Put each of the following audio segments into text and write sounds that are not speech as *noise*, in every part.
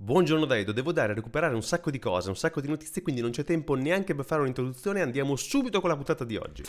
Buongiorno Daido, devo dare a recuperare un sacco di cose, un sacco di notizie, quindi non c'è tempo neanche per fare un'introduzione, andiamo subito con la puntata di oggi.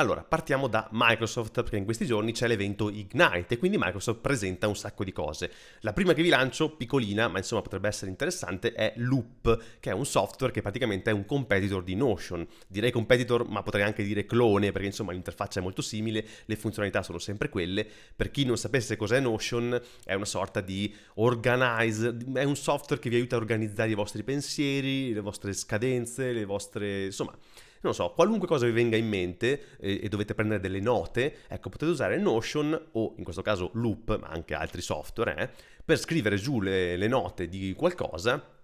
Allora, partiamo da Microsoft perché in questi giorni c'è l'evento Ignite e quindi Microsoft presenta un sacco di cose. La prima che vi lancio, piccolina, ma insomma potrebbe essere interessante, è Loop, che è un software che praticamente è un competitor di Notion. Direi competitor, ma potrei anche dire clone, perché insomma l'interfaccia è molto simile, le funzionalità sono sempre quelle. Per chi non sapesse cos'è Notion, è una sorta di organize, è un software che vi aiuta a organizzare i vostri pensieri, le vostre scadenze, le vostre... insomma non so, qualunque cosa vi venga in mente eh, e, dovete prendere delle note, ecco, potete usare Notion o in questo caso Loop, ma anche altri software, eh, per scrivere giù le, le note di qualcosa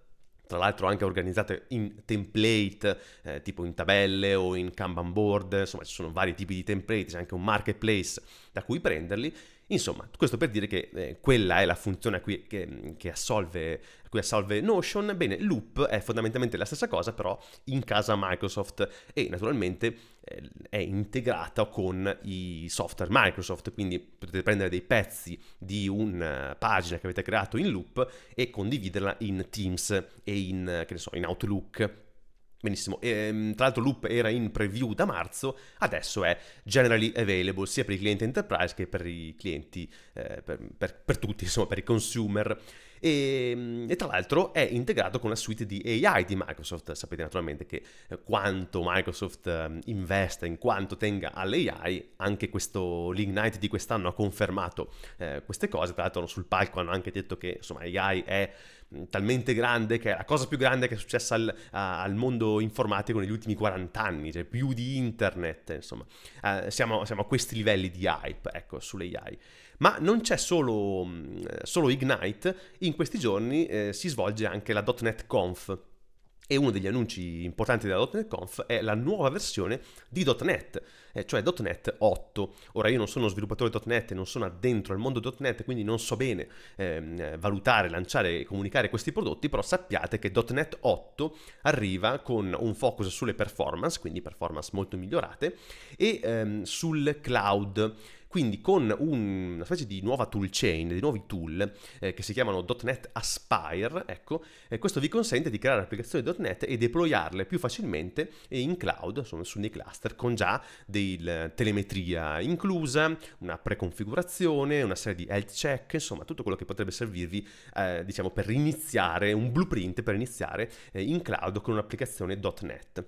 tra l'altro anche organizzate in template, eh, tipo in tabelle o in Kanban board, insomma ci sono vari tipi di template, c'è anche un marketplace da cui prenderli Insomma, questo per dire che eh, quella è la funzione a cui, che, che assolve, a cui assolve Notion. Bene, Loop è fondamentalmente la stessa cosa, però in casa Microsoft e naturalmente eh, è integrata con i software Microsoft, quindi potete prendere dei pezzi di una eh, pagina che avete creato in Loop e condividerla in Teams e in, eh, so, in Outlook Benissimo, e, ehm, tra l'altro Loop era in preview da marzo, adesso è generally available sia per i clienti enterprise che per i clienti, eh, per, per, per, tutti, *laughs* insomma per i consumer. E, ehm, e, tra l'altro è integrato con la suite di AI di Microsoft. Sapete naturalmente che eh, quanto Microsoft ehm, investa, in quanto tenga all'AI, anche questo l'Ignite di quest'anno ha confermato eh, queste cose. Tra l'altro sul palco hanno anche detto che insomma AI è talmente grande che è la cosa più grande che è successa al, a, al mondo informatico negli ultimi 40 anni, cioè più di internet, insomma. Eh, siamo, siamo, a questi livelli di hype, ecco, AI. Ma non c'è solo, mm, solo Ignite, in questi giorni eh, si svolge anche la .NET Conf, e uno degli annunci importanti della.NET Conf è la nuova versione di.NET, eh, cioè .NET 8. Ora io non sono sviluppatore sviluppatore.NET, non sono addentro al mondo mondo.NET, quindi non so bene ehm, valutare, lanciare e comunicare questi prodotti, però sappiate che .NET 8 arriva con un focus sulle performance, quindi performance molto migliorate, e ehm, sul cloud, quindi con un, una specie di nuova toolchain, dei nuovi tool eh, che si chiamano .NET Aspire, ecco, eh, questo vi consente di creare applicazioni .NET e deployarle più facilmente in cloud, insomma, su dei cluster con già della telemetria inclusa, una preconfigurazione, una serie di health check, insomma, tutto quello che potrebbe servirvi, eh, diciamo, per iniziare un blueprint per iniziare eh, in cloud con un'applicazione .NET.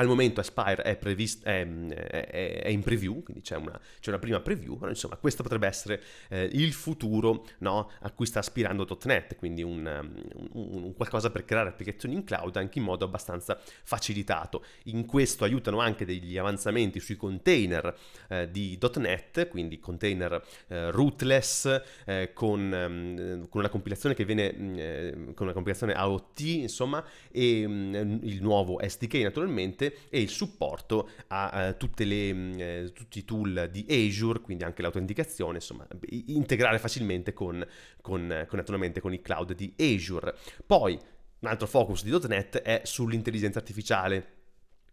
Al momento Aspire è, previst- è, mm, è, è in preview, quindi c'è una, c'è una, prima preview, però insomma questo potrebbe essere eh, il futuro no, a cui sta aspirando.NET, quindi un, mm, un, un, qualcosa per creare applicazioni in cloud anche in modo abbastanza facilitato. In questo aiutano anche degli avanzamenti sui container eh, di.NET, quindi container eh, rootless eh, con, mm, con, una compilazione che viene, eh, con una compilazione AOT, insomma, e mh, il nuovo SDK naturalmente e il supporto a eh, le, mm, eh, tutti i tool di Azure, quindi anche l'autenticazione, insomma, integrare facilmente con, con, eh, con, naturalmente con i cloud di Azure. Poi un altro focus di .NET è sull'intelligenza artificiale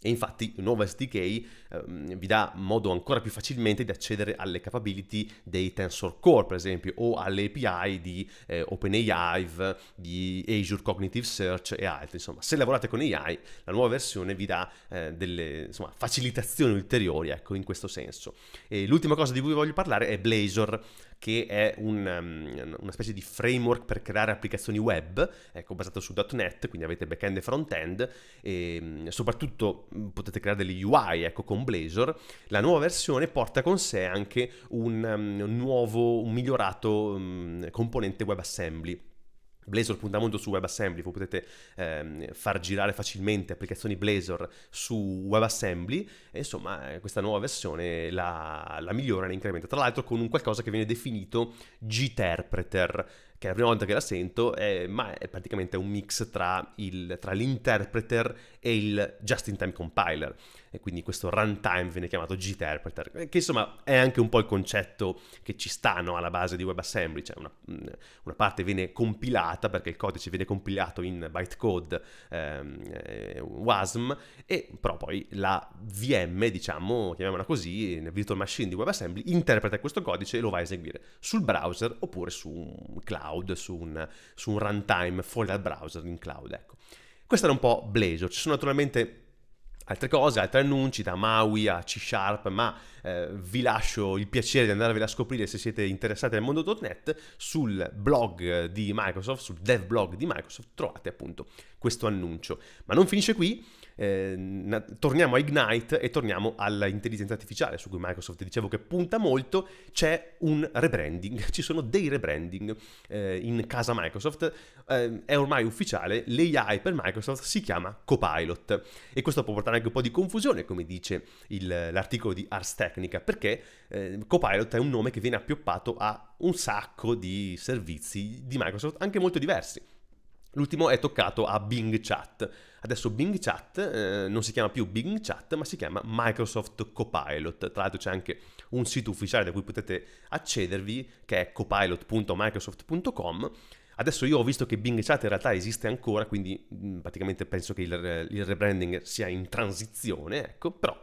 e infatti NovaSDK ehm, vi dà modo ancora più facilmente di accedere alle capability dei Tensor Core, per esempio, o alle API di eh, OpenAI, di Azure Cognitive Search e altri. Insomma, se lavorate con AI, la nuova versione vi dà eh, delle insomma, facilitazioni ulteriori, ecco, in questo senso. E l'ultima cosa di cui voglio parlare è Blazor che è un, um, una specie di framework per creare applicazioni web, ecco, basato su.NET, quindi avete back-end e front-end, e soprattutto potete creare delle UI, ecco, con Blazor. La nuova versione porta con sé anche un, um, un nuovo, un migliorato um, componente WebAssembly Blazor punta molto su WebAssembly, voi potete ehm, far girare facilmente applicazioni Blazor su WebAssembly e insomma questa nuova versione la, la migliora e incrementa, tra l'altro con un qualcosa che viene definito Gterpreter, che è la prima volta che la sento, eh, ma è praticamente un mix tra, il, tra l'interpreter e il just-in-time compiler, e quindi questo runtime viene chiamato giterpreter, eh, che insomma è anche un po' il concetto che ci sta no, alla base di WebAssembly, cioè una, mm, una, parte viene compilata perché il codice viene compilato in bytecode ehm, eh, WASM, e però poi la VM, diciamo, chiamiamola così, virtual machine di WebAssembly, interpreta questo codice e lo va a eseguire sul browser oppure su un cloud, su un, su un runtime fuori dal browser in cloud, ecco. Questo era un po' Blazor. Ci sono naturalmente altre cose, altri annunci da Maui a C Sharp, ma eh, vi lascio il piacere di andarvela a scoprire se siete interessati al mondo.net sul blog di Microsoft, sul dev blog di Microsoft trovate appunto questo annuncio. Ma non finisce qui eh, na- torniamo a Ignite e torniamo all'intelligenza artificiale su cui Microsoft dicevo che punta molto, c'è un rebranding, *laughs* ci sono dei rebranding eh, in casa Microsoft, eh, è ormai ufficiale, l'AI per Microsoft si chiama Copilot e questo può portare anche un po' di confusione come dice il, l'articolo di Ars Technica perché ehm, Copilot è un nome che viene appioppato a un sacco di servizi di Microsoft anche molto diversi L'ultimo è toccato a Bing Chat. Adesso Bing Chat eh, non si chiama più Bing Chat, ma si chiama Microsoft Copilot. Tra l'altro c'è anche un sito ufficiale da cui potete accedervi, che è copilot.microsoft.com. Adesso io ho visto che Bing Chat in realtà esiste ancora, quindi mm, praticamente penso che il, il rebranding sia in transizione, ecco, però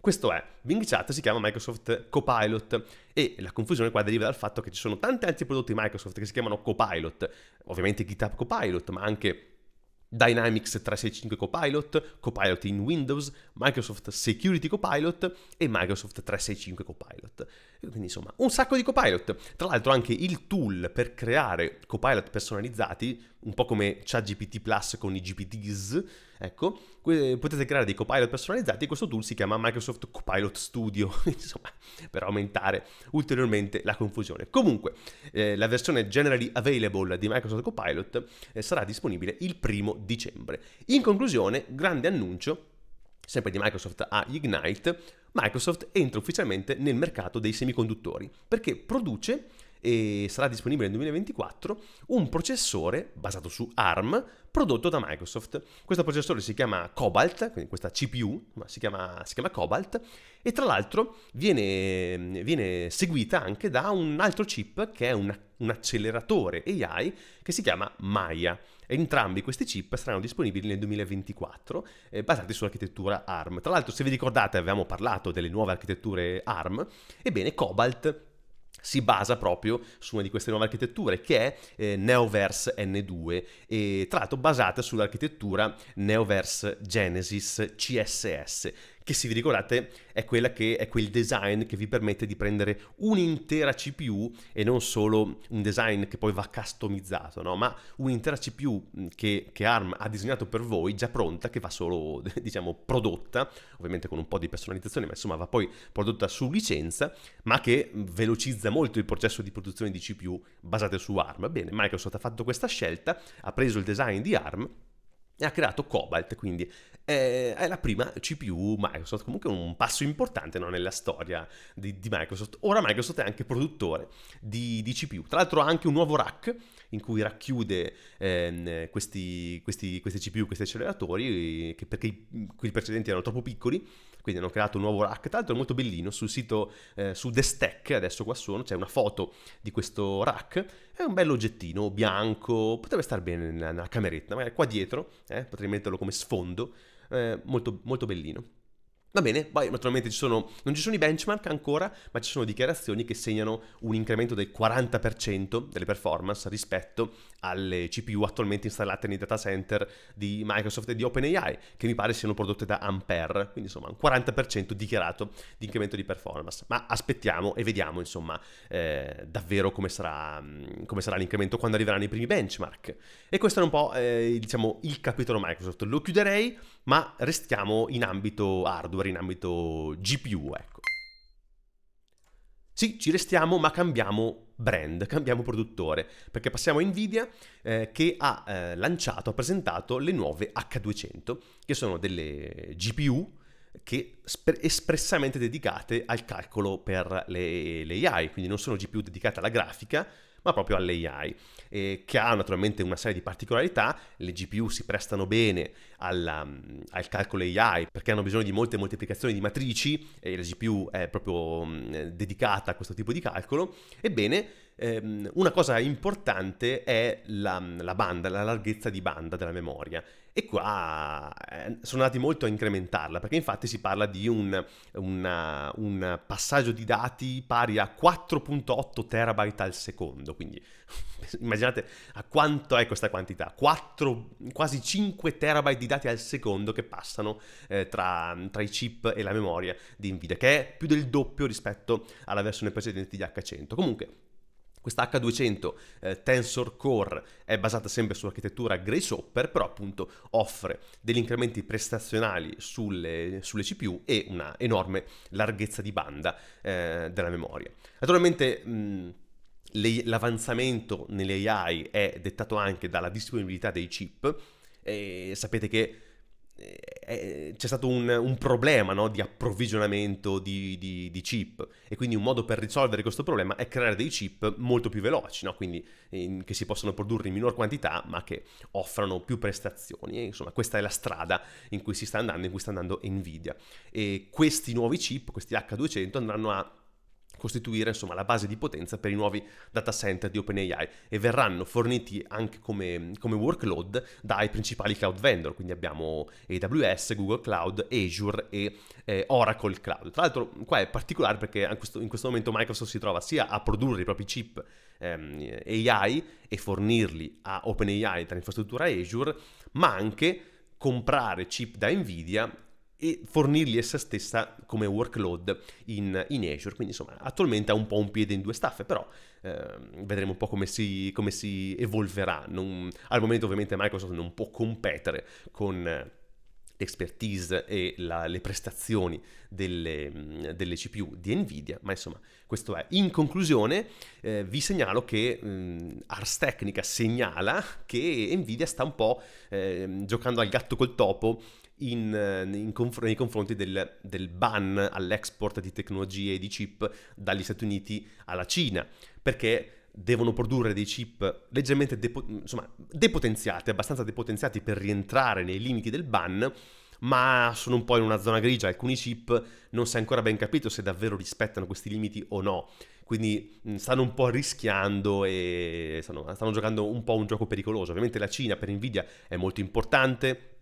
questo è, Bing Chat si chiama Microsoft Copilot e la confusione qua deriva dal fatto che ci sono tanti altri prodotti Microsoft che si chiamano Copilot, ovviamente GitHub Copilot, ma anche Dynamics 365 Copilot, Copilot in Windows, Microsoft Security Copilot e Microsoft 365 Copilot. Quindi insomma, un sacco di copilot. Tra l'altro anche il tool per creare copilot personalizzati, un po' come GPT Plus con i GPTs, ecco, potete creare dei copilot personalizzati e questo tool si chiama Microsoft Copilot Studio, *laughs* insomma, per aumentare ulteriormente la confusione. Comunque, eh, la versione generally available di Microsoft Copilot eh, sarà disponibile il primo dicembre. In conclusione, grande annuncio sempre di Microsoft a Ignite, Microsoft entra ufficialmente nel mercato dei semiconduttori perché produce e sarà disponibile nel 2024 un processore basato su ARM prodotto da Microsoft. Questo processore si chiama Cobalt, quindi questa CPU si chiama, si chiama Cobalt e tra l'altro viene, viene, seguita anche da un altro chip che è un, un acceleratore AI che si chiama Maya. Entrambi questi chip saranno disponibili nel 2024, eh, basati sull'architettura ARM. Tra l'altro, se vi ricordate, avevamo parlato delle nuove architetture ARM. Ebbene, Cobalt si basa proprio su una di queste nuove architetture che è eh, Neoverse N2 e tra l'altro basata sull'architettura Neoverse Genesis CSS che se vi ricordate è, quella che, è quel design che vi permette di prendere un'intera CPU e non solo un design che poi va customizzato, no? ma un'intera CPU mm, che, che, ARM ha disegnato per voi già pronta, che va solo *laughs* diciamo prodotta, ovviamente con un po' di personalizzazione, ma insomma va poi prodotta su licenza, ma che velocizza molto il processo di produzione di CPU basate su ARM. Bene, Microsoft ha fatto questa scelta, ha preso il design di ARM e ha creato Cobalt, quindi eh, è la prima CPU Microsoft, comunque un passo importante no, nella storia di, di, Microsoft. Ora Microsoft è anche produttore di, di CPU, tra l'altro ha anche un nuovo rack in cui racchiude ehm, questi, questi, questi, CPU, questi acceleratori, che, perché quelli precedenti erano troppo piccoli, quindi hanno creato un nuovo rack, tra l'altro è molto bellino, sul sito, eh, su The Stack, adesso qua sono, c'è una foto di questo rack, è un bello oggettino bianco, potrebbe star bene nella, nella cameretta, magari qua dietro, eh, potrei metterlo come sfondo, eh, molto, molto bellino. Va bene, poi naturalmente ci sono, non ci sono i benchmark ancora, ma ci sono dichiarazioni che segnano un incremento del 40% delle performance rispetto alle CPU attualmente installate nei data center di Microsoft e di OpenAI, che mi pare siano prodotte da Ampere, quindi insomma un 40% dichiarato di incremento di performance. Ma aspettiamo e vediamo insomma eh, davvero come sarà, mm, come sarà, l'incremento quando arriveranno i primi benchmark. E questo è un po' eh, diciamo il capitolo Microsoft. Lo chiuderei ma restiamo in ambito hardware, in ambito GPU, ecco. Sì, ci restiamo, ma cambiamo brand, cambiamo produttore, perché passiamo a Nvidia eh, che ha eh, lanciato, ha presentato le nuove H200, che sono delle GPU che espressamente dedicate al calcolo per le, le AI, quindi non sono GPU dedicate alla grafica, ma proprio all'AI eh, che ha naturalmente una serie di particolarità, le GPU si prestano bene alla, mm, al calcolo AI perché hanno bisogno di molte moltiplicazioni di matrici e la GPU è proprio mh, mm, dedicata a questo tipo di calcolo, ebbene ehm, una cosa importante è la, la, banda, la larghezza di banda della memoria. E qua eh, sono andati molto a incrementarla, perché infatti si parla di un, una, un passaggio di dati pari a 4.8 terabyte al secondo, quindi *laughs* immaginate a quanto è questa quantità, 4, quasi 5 terabyte di dati al secondo che passano eh, tra, tra, i chip e la memoria di Nvidia, che è più del doppio rispetto alla versione precedente di H100. Comunque, questa H200 eh, Tensor Core è basata sempre sull'architettura Grace Hopper, però appunto offre degli incrementi prestazionali sulle, sulle CPU e una enorme larghezza di banda eh, della memoria. Naturalmente mh, le, l'avanzamento nelle AI è dettato anche dalla disponibilità dei chip e sapete che eh, eh, c'è stato un, un problema no? di approvvigionamento di, di, di, chip e quindi un modo per risolvere questo problema è creare dei chip molto più veloci, no? quindi in, che si possono produrre in minor quantità ma che offrano più prestazioni. E, insomma, questa è la strada in cui si sta andando, in cui sta andando Nvidia. E questi nuovi chip, questi H200, andranno a costituire insomma, la base di potenza per i nuovi data center di OpenAI e verranno forniti anche come, come, workload dai principali cloud vendor, quindi abbiamo AWS, Google Cloud, Azure e eh, Oracle Cloud. Tra l'altro qua è particolare perché in questo, in questo momento Microsoft si trova sia a produrre i propri chip ehm, AI e fornirli a OpenAI tra infrastruttura Azure, ma anche comprare chip da Nvidia e fornirgli essa stessa come workload in, in, Azure. Quindi insomma attualmente ha un po' un piede in due staffe, però eh, vedremo un po' come si, come si evolverà. Non, al momento ovviamente Microsoft non può competere con l'expertise eh, e la, le prestazioni delle, mm, delle, CPU di Nvidia, ma insomma questo è. In conclusione eh, vi segnalo che mh, mm, Ars Technica segnala che Nvidia sta un po' eh, giocando al gatto col topo in, eh, in conf- nei confronti del, del ban all'export di tecnologie e di chip dagli Stati Uniti alla Cina, perché devono produrre dei chip leggermente depo- insomma, depotenziati, abbastanza depotenziati per rientrare nei limiti del ban, ma sono un po' in una zona grigia, alcuni chip non si è ancora ben capito se davvero rispettano questi limiti o no, quindi stanno un po' rischiando e stanno, stanno giocando un po' un gioco pericoloso. Ovviamente la Cina per Nvidia è molto importante,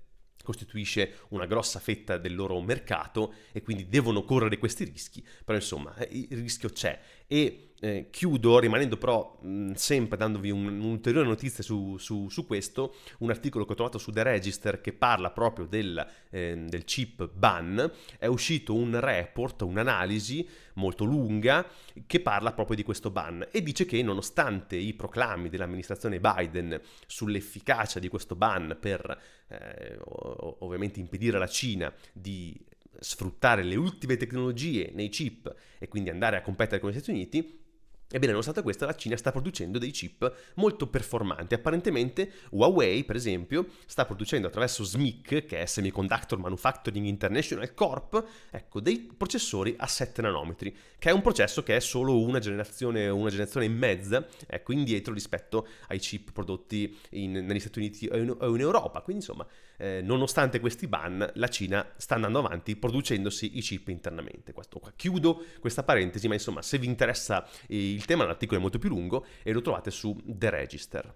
costituisce una grossa fetta del loro mercato e quindi devono correre questi rischi, però insomma eh, il rischio c'è. E eh, chiudo rimanendo però mh, mm, sempre dandovi un, un'ulteriore notizia su, su, su, questo, un articolo che ho trovato su The Register che parla proprio del, eh, del chip ban, è uscito un report, un'analisi molto lunga che parla proprio di questo ban e dice che nonostante i proclami dell'amministrazione Biden sull'efficacia di questo ban per eh, ovviamente impedire alla Cina di sfruttare le ultime tecnologie nei chip e quindi andare a competere con gli Stati Uniti, Ebbene, nonostante questo, la Cina sta producendo dei chip molto performanti. Apparentemente Huawei, per esempio, sta producendo attraverso SMIC, che è Semiconductor Manufacturing International Corp, ecco, dei processori a 7 nanometri, che è un processo che è solo una generazione, una generazione e mezza, ecco, indietro rispetto ai chip prodotti in, negli Stati Uniti o in, o in Europa. Quindi, insomma, eh, nonostante questi ban, la Cina sta andando avanti producendosi i chip internamente. Questo qua. Chiudo questa parentesi, ma insomma, se vi interessa eh, il tema, l'articolo è molto più lungo e lo trovate su The Register.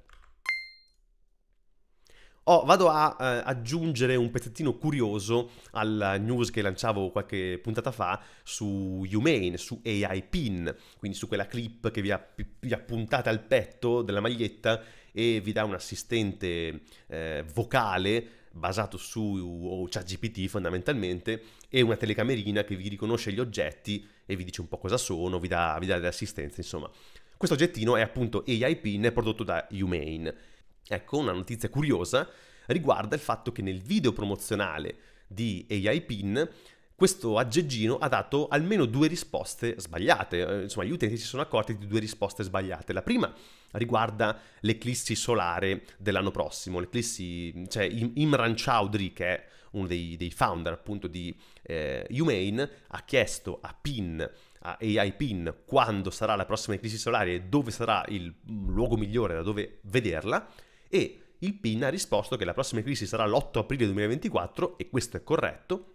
Oh, vado a eh, aggiungere un pezzettino curioso alla news che lanciavo qualche puntata fa su Humane, su AI Pin, quindi su quella clip che vi, app- vi appuntate al petto della maglietta e vi dà un assistente eh, vocale basato su ChatGPT fondamentalmente e una telecamerina che vi riconosce gli oggetti e vi dice un po' cosa sono, vi dà, vi dà delle assistenze, insomma. Questo oggettino è appunto AI Pin prodotto da Humane. Ecco, una notizia curiosa riguarda il fatto che nel video promozionale di AI Pin questo aggeggino ha dato almeno due risposte sbagliate, eh, insomma gli utenti si sono accorti di due risposte sbagliate. La prima riguarda l'eclissi solare dell'anno prossimo, l'eclissi, cioè Imran Chaudhry che è uno dei, dei founder appunto di eh, Humane, ha chiesto a PIN a AI PIN quando sarà la prossima eclissi solare e dove sarà il luogo migliore da dove vederla e il PIN ha risposto che la prossima eclissi sarà l'8 aprile 2024 e questo è corretto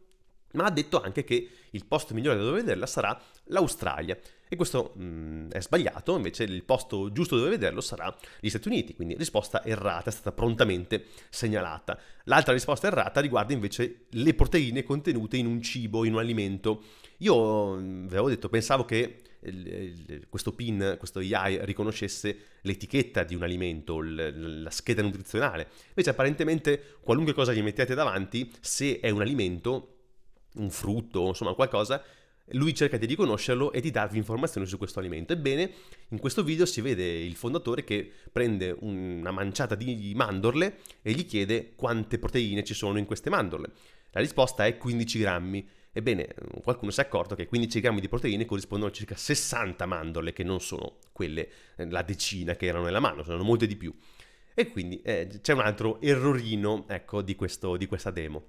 ma ha detto anche che il posto migliore da dove vederla sarà l'Australia. E questo mh, mm, è sbagliato, invece il posto giusto dove vederlo sarà gli Stati Uniti, quindi risposta errata, è stata prontamente segnalata. L'altra risposta errata riguarda invece le proteine contenute in un cibo, in un alimento. Io mm, vi avevo detto, pensavo che questo PIN, questo AI riconoscesse l'etichetta di un alimento, la scheda nutrizionale. Invece apparentemente qualunque cosa gli mettiate davanti, se è un alimento, un frutto, insomma qualcosa, lui cerca di riconoscerlo e di darvi informazioni su questo alimento. Ebbene, in questo video si vede il fondatore che prende una manciata di mandorle e gli chiede quante proteine ci sono in queste mandorle. La risposta è 15 grammi. Ebbene, qualcuno si è accorto che 15 grammi di proteine corrispondono a circa 60 mandorle, che non sono quelle, eh, la decina che erano nella mano, sono molte di più. E quindi eh, c'è un altro errorino, ecco, di, questo, di questa demo.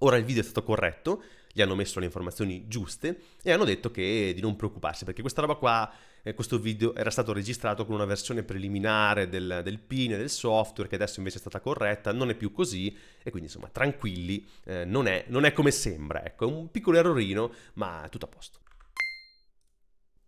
Ora il video è stato corretto, gli hanno messo le informazioni giuste e hanno detto che di non preoccuparsi perché questa roba qua, eh, questo video era stato registrato con una versione preliminare del, del PIN e del software che adesso invece è stata corretta, non è più così e quindi insomma tranquilli, eh, non, è, non è come sembra, ecco, è un piccolo errorino ma è tutto a posto.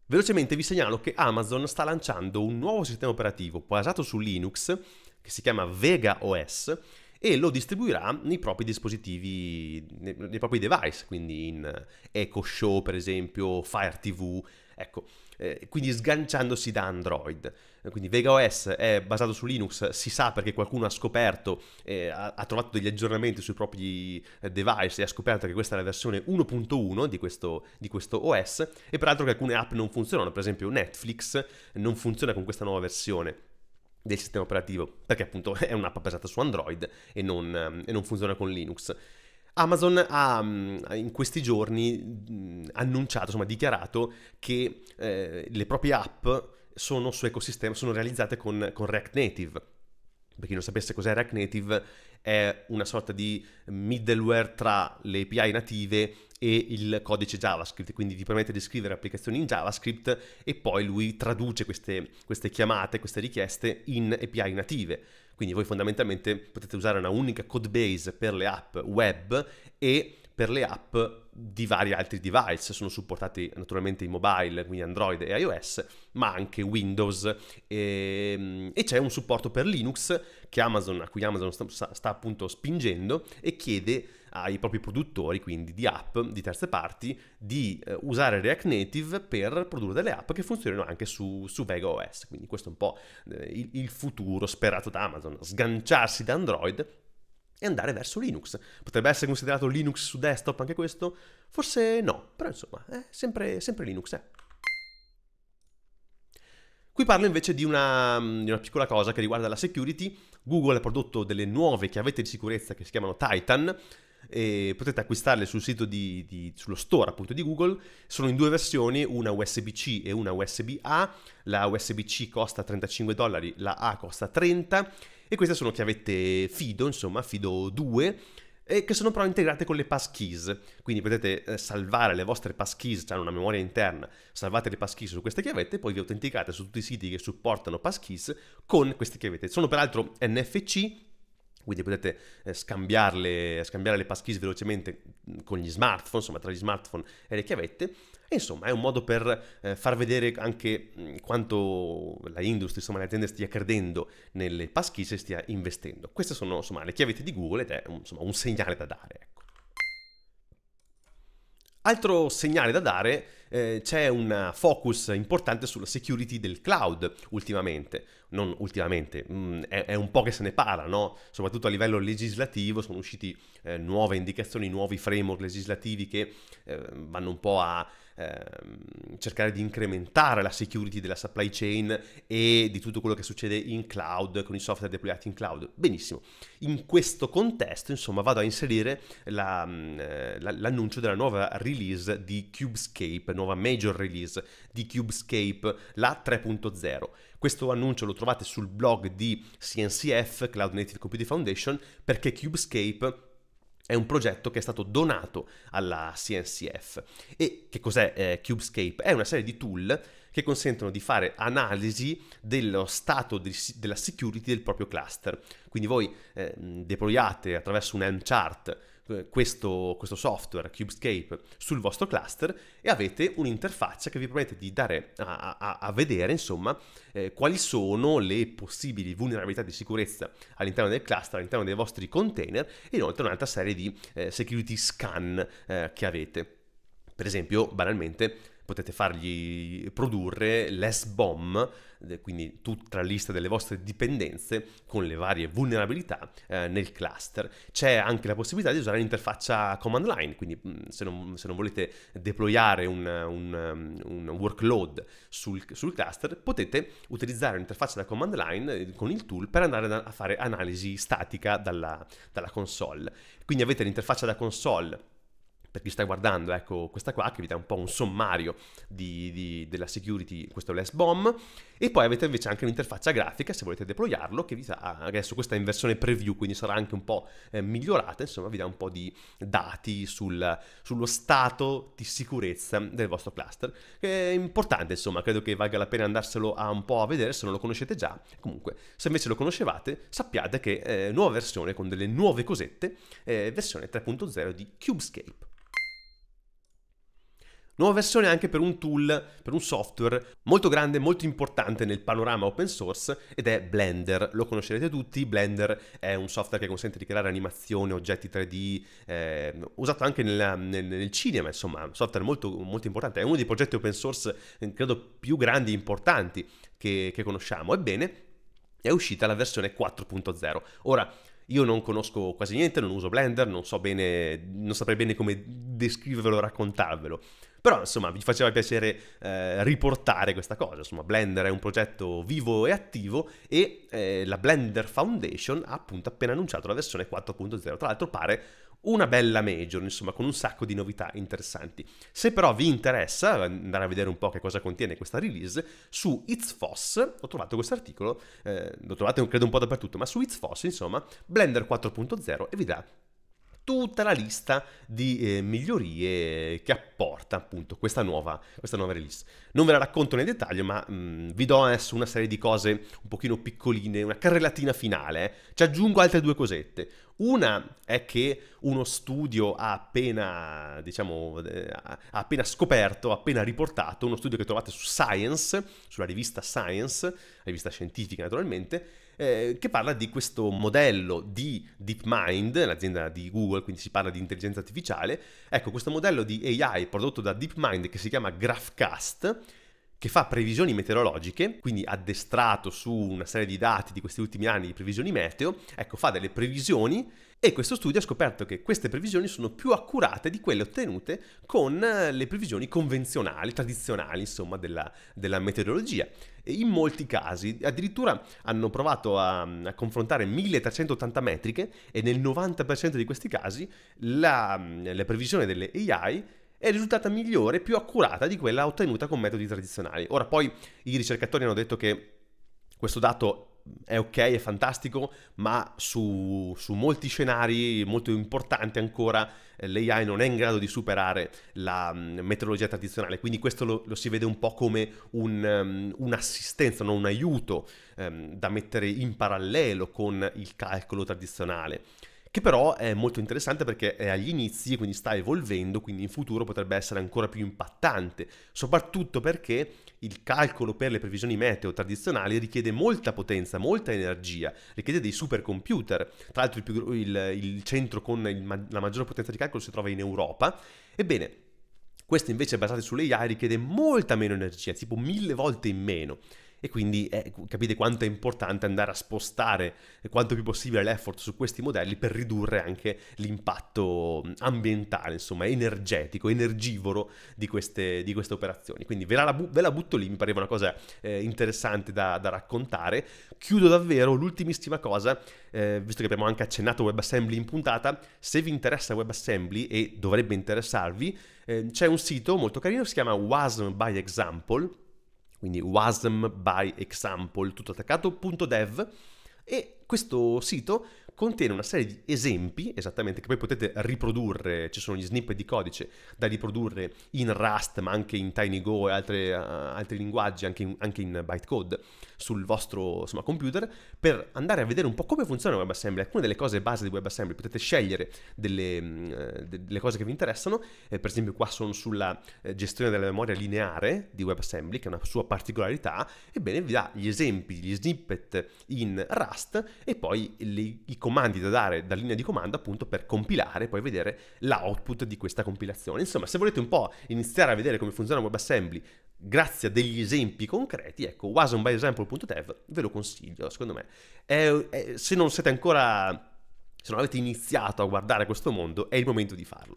Velocemente vi segnalo che Amazon sta lanciando un nuovo sistema operativo basato su Linux che si chiama Vega OS e lo distribuirà nei propri dispositivi, nei, nei propri device, quindi in Echo Show per esempio, Fire TV, ecco, eh, quindi sganciandosi da Android. Quindi Vega OS è basato su Linux, si sa perché qualcuno ha scoperto, eh, ha, ha, trovato degli aggiornamenti sui propri eh, device e ha scoperto che questa è la versione 1.1 di questo, di questo OS e peraltro che alcune app non funzionano, per esempio Netflix non funziona con questa nuova versione del sistema operativo, perché appunto *laughs* è un'app basata su Android e non, ehm, e non funziona con Linux. Amazon ha mm, in questi giorni mm, annunciato, insomma dichiarato che eh, le proprie app sono su ecosistema, sono realizzate con, con React Native. Per chi non sapesse cos'è React Native, è una sorta di middleware tra le API native e il codice JavaScript, quindi ti permette di scrivere applicazioni in JavaScript e poi lui traduce queste, queste chiamate, queste richieste in API native. Quindi voi fondamentalmente potete usare una unica code base per le app web e per le app di vari altri device, sono supportati naturalmente i mobile, quindi Android e iOS, ma anche Windows e, ehm, e c'è un supporto per Linux Amazon, a cui Amazon sta, sta appunto spingendo e chiede ai propri produttori, quindi di app di terze parti, di eh, usare React Native per produrre delle app che funzionino anche su, su Vega OS. Quindi questo è un po' eh, il, il futuro sperato da Amazon, sganciarsi da Android e andare verso Linux. Potrebbe essere considerato Linux su desktop anche questo? Forse no, però insomma, è sempre, sempre Linux, eh. Qui parlo invece di una, mm, di una, piccola cosa che riguarda la security. Google ha prodotto delle nuove chiavette di sicurezza che si chiamano Titan. E potete acquistarle sul sito di, di, sullo store appunto di Google. Sono in due versioni, una USB-C e una USB-A. La USB-C costa 35 dollari, la A costa 30 e queste sono chiavette FIDO, insomma, FIDO 2, eh, che sono però integrate con le passkeys. Quindi potete eh, salvare le vostre passkeys, cioè una memoria interna, salvate le passkeys su queste chiavette e poi vi autenticate su tutti i siti che supportano passkeys con queste chiavette. Sono peraltro NFC, quindi potete eh, scambiarle, scambiare le passkeys velocemente mm, con gli smartphone, insomma tra gli smartphone e le chiavette, e insomma, è un modo per eh, far vedere anche mm, quanto la industria, insomma, l'azienda stia credendo nelle paschise e stia investendo. Queste sono, insomma, le chiavette di Google ed è, insomma, un segnale da dare, ecco. Altro segnale da dare, eh, c'è un focus importante sulla security del cloud ultimamente, non ultimamente, mh, mm, è, è, un po' che se ne parla, no? soprattutto a livello legislativo sono usciti eh, nuove indicazioni, nuovi framework legislativi che eh, vanno un po' a ehm, cercare di incrementare la security della supply chain e di tutto quello che succede in cloud, con i software deployati in cloud. Benissimo, in questo contesto insomma vado a inserire la, mm, eh, la, l'annuncio della nuova release di CubeScape, nuova major release di CubeScape, la 3.0 questo annuncio lo trovate sul blog di CNCF, Cloud Native Computing Foundation, perché CubeScape è un progetto che è stato donato alla CNCF. E che cos'è eh, CubeScape? È una serie di tool che consentono di fare analisi dello stato di, della security del proprio cluster. Quindi voi eh, deployate attraverso un M-chart eh, questo, questo software CubeScape sul vostro cluster e avete un'interfaccia che vi permette di dare a, a, a vedere insomma eh, quali sono le possibili vulnerabilità di sicurezza all'interno del cluster, all'interno dei vostri container e inoltre un'altra serie di eh, security scan eh, che avete. Per esempio, banalmente, potete fargli produrre l'S-bomb quindi tutta la lista delle vostre dipendenze con le varie vulnerabilità eh, nel cluster. C'è anche la possibilità di usare l'interfaccia command line, quindi mm, se non, se non volete deployare un, un, mm, un workload sul, sul, cluster, potete utilizzare l'interfaccia da command line eh, con il tool per andare a fare analisi statica dalla, dalla console. Quindi avete l'interfaccia da console per chi sta guardando, ecco questa qua che vi dà un po' un sommario di, di, della security, questo è l'S-bomb, e poi avete invece anche un'interfaccia grafica, se volete deployarlo, che vi dà, ah, adesso questa è in versione preview, quindi sarà anche un po' eh, migliorata, insomma vi dà un po' di dati sul, sullo stato di sicurezza del vostro cluster, che è importante, insomma, credo che valga la pena andarselo a un po' a vedere se non lo conoscete già. Comunque, se invece lo conoscevate, sappiate che eh, nuova versione con delle nuove cosette, eh, versione 3.0 di CubeScape. Nuova versione anche per un tool, per un software molto grande, molto importante nel panorama open source ed è Blender. Lo conoscerete tutti, Blender è un software che consente di creare animazione, oggetti 3D, eh, usato anche nella, nel, nel, cinema, insomma, un software molto, molto importante. È uno dei progetti open source, eh, credo, più grandi e importanti che, che conosciamo. Ebbene, è uscita la versione 4.0. Ora, io non conosco quasi niente, non uso Blender, non so bene, non saprei bene come descrivervelo, raccontarvelo. Però insomma vi faceva piacere eh, riportare questa cosa, insomma Blender è un progetto vivo e attivo e eh, la Blender Foundation ha appunto appena annunciato la versione 4.0, tra l'altro pare una bella major, insomma, con un sacco di novità interessanti. Se però vi interessa eh, andare a vedere un po' che cosa contiene questa release, su It's Foss ho trovato questo articolo, eh, lo trovate credo un po' dappertutto, ma su It's Foss, insomma, Blender 4.0 e vi dà tutta la lista di eh, migliorie che apporta appunto questa nuova, questa nuova, release. Non ve la racconto nel dettaglio, ma mh, mm, vi do adesso una serie di cose un pochino piccoline, una carrellatina finale. Eh. Ci aggiungo altre due cosette. Una è che uno studio ha appena, diciamo, eh, ha appena scoperto, ha appena riportato, uno studio che trovate su Science, sulla rivista Science, rivista scientifica naturalmente, eh, che parla di questo modello di DeepMind, l'azienda di Google, quindi si parla di intelligenza artificiale. Ecco, questo modello di AI prodotto da DeepMind che si chiama GraphCast che fa previsioni meteorologiche, quindi addestrato su una serie di dati di questi ultimi anni di previsioni meteo, ecco, fa delle previsioni e questo studio ha scoperto che queste previsioni sono più accurate di quelle ottenute con eh, le previsioni convenzionali, tradizionali, insomma, della, della meteorologia in molti casi. Addirittura hanno provato a, a confrontare 1380 metriche e nel 90% di questi casi la, la previsione delle AI è risultata migliore, più accurata di quella ottenuta con metodi tradizionali. Ora poi i ricercatori hanno detto che questo dato è ok, è fantastico, ma su, su molti scenari molto importanti ancora eh, l'AI non è in grado di superare la mm, metodologia tradizionale, quindi questo lo, lo si vede un po' come un, um, un'assistenza, non un aiuto um, da mettere in parallelo con il calcolo tradizionale che però è molto interessante perché è agli inizi e quindi sta evolvendo, quindi in futuro potrebbe essere ancora più impattante, soprattutto perché il calcolo per le previsioni meteo tradizionali richiede molta potenza, molta energia, richiede dei supercomputer. Tra l'altro il, più, il, il centro con il, la maggiore potenza di calcolo si trova in Europa. Ebbene, queste invece basate sull'AI richiede molta meno energia, tipo mille volte in meno. E quindi eh, capite quanto è importante andare a spostare quanto più possibile l'effort su questi modelli per ridurre anche l'impatto ambientale, insomma, energetico, energivoro di queste, di queste operazioni. Quindi ve la, ve la, butto lì, mi pareva una cosa eh, interessante da, da, raccontare. Chiudo davvero l'ultimissima cosa, eh, visto che abbiamo anche accennato WebAssembly in puntata, se vi interessa WebAssembly e dovrebbe interessarvi, eh, c'è un sito molto carino, si chiama WASM by Example quindi wasm by example, tutto attaccato.dev e questo sito contiene una serie di esempi, esattamente, che poi potete riprodurre, ci sono gli snippet di codice da riprodurre in Rust, ma anche in TinyGo e altre, uh, altri linguaggi, anche in, anche in, bytecode, sul vostro insomma, computer, per andare a vedere un po' come funziona WebAssembly, alcune delle cose base di WebAssembly, potete scegliere delle, uh, delle cose che vi interessano, eh, per esempio qua sono sulla uh, gestione della memoria lineare di WebAssembly, che è una sua particolarità, ebbene vi dà gli esempi, gli snippet in Rust e poi le, i comandi comandi da dare da linea di comando appunto per compilare e poi vedere l'output di questa compilazione. Insomma, se volete un po' iniziare a vedere come funziona WebAssembly grazie a degli esempi concreti, ecco, wasonbyexample.dev ve lo consiglio, secondo me. È, è, se non siete ancora, se non avete iniziato a guardare questo mondo, è il momento di farlo.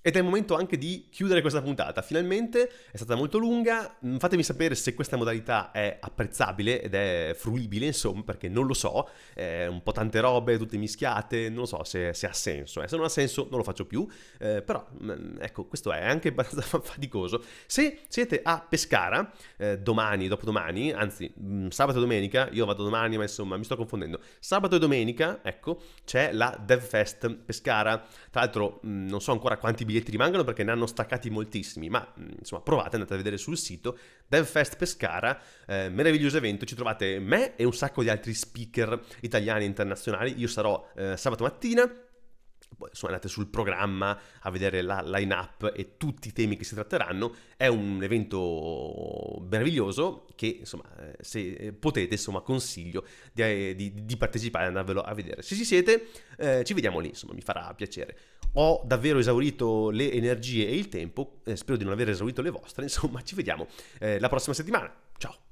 Ed è il momento anche di chiudere questa puntata. Finalmente è stata molto lunga. Mm, fatemi sapere se questa modalità è apprezzabile ed è fruibile, insomma, perché non lo so. È un po' tante robe, tutte mischiate. Non lo so se, se ha senso. Eh. Se non ha senso, non lo faccio più. Eh, però, mm, ecco, questo è anche *laughs* abbastanza faticoso. Se siete a Pescara eh, domani, dopodomani, anzi, mm, sabato e domenica, io vado domani, ma insomma, mi sto confondendo. Sabato e domenica, ecco, c'è la DevFest Pescara. Tra l'altro, non so ancora quanti biglietti rimangano perché ne hanno staccati moltissimi, ma mm, insomma provate, andate a vedere sul sito DevFest Pescara, eh, meraviglioso evento, ci trovate me e un sacco di altri speaker italiani e internazionali, io sarò eh, sabato mattina poi insomma, andate sul programma a vedere la line-up e tutti i temi che si tratteranno. È un evento meraviglioso che, insomma, eh, se eh, potete, insomma, consiglio di, di, di partecipare e andarvelo a vedere. Se ci siete, eh, ci vediamo lì, insomma, mi farà piacere ho davvero esaurito le energie e il tempo, eh, spero di non aver esaurito le vostre, insomma ci vediamo eh, la prossima settimana. Ciao!